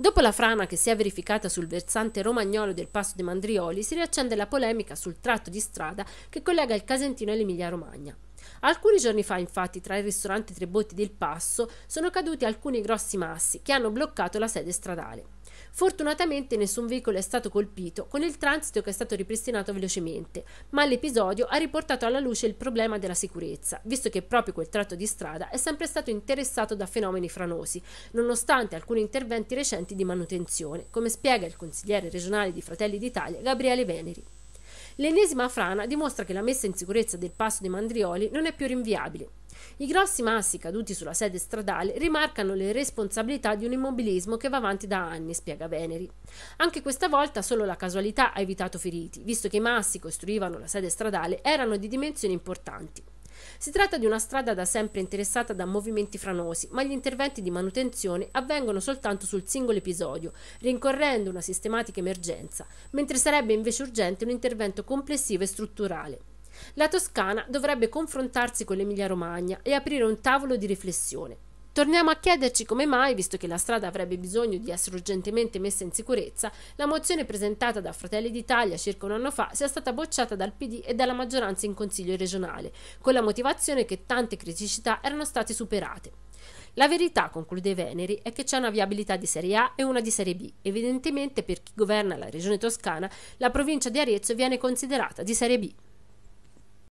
Dopo la frana che si è verificata sul versante romagnolo del passo dei Mandrioli, si riaccende la polemica sul tratto di strada che collega il Casentino e l'Emilia-Romagna. Alcuni giorni fa, infatti, tra il ristorante Tre Botti del Passo sono caduti alcuni grossi massi che hanno bloccato la sede stradale. Fortunatamente nessun veicolo è stato colpito, con il transito che è stato ripristinato velocemente, ma l'episodio ha riportato alla luce il problema della sicurezza, visto che proprio quel tratto di strada è sempre stato interessato da fenomeni franosi, nonostante alcuni interventi recenti di manutenzione, come spiega il consigliere regionale di Fratelli d'Italia Gabriele Veneri. L'ennesima frana dimostra che la messa in sicurezza del passo dei Mandrioli non è più rinviabile. I grossi massi caduti sulla sede stradale rimarcano le responsabilità di un immobilismo che va avanti da anni, spiega Veneri. Anche questa volta solo la casualità ha evitato feriti, visto che i massi che costruivano la sede stradale erano di dimensioni importanti. Si tratta di una strada da sempre interessata da movimenti franosi, ma gli interventi di manutenzione avvengono soltanto sul singolo episodio, rincorrendo una sistematica emergenza, mentre sarebbe invece urgente un intervento complessivo e strutturale. La Toscana dovrebbe confrontarsi con l'Emilia Romagna e aprire un tavolo di riflessione. Torniamo a chiederci come mai, visto che la strada avrebbe bisogno di essere urgentemente messa in sicurezza, la mozione presentata da Fratelli d'Italia circa un anno fa sia stata bocciata dal PD e dalla maggioranza in Consiglio regionale, con la motivazione che tante criticità erano state superate. La verità, conclude Veneri, è che c'è una viabilità di serie A e una di serie B. Evidentemente per chi governa la regione toscana, la provincia di Arezzo viene considerata di serie B.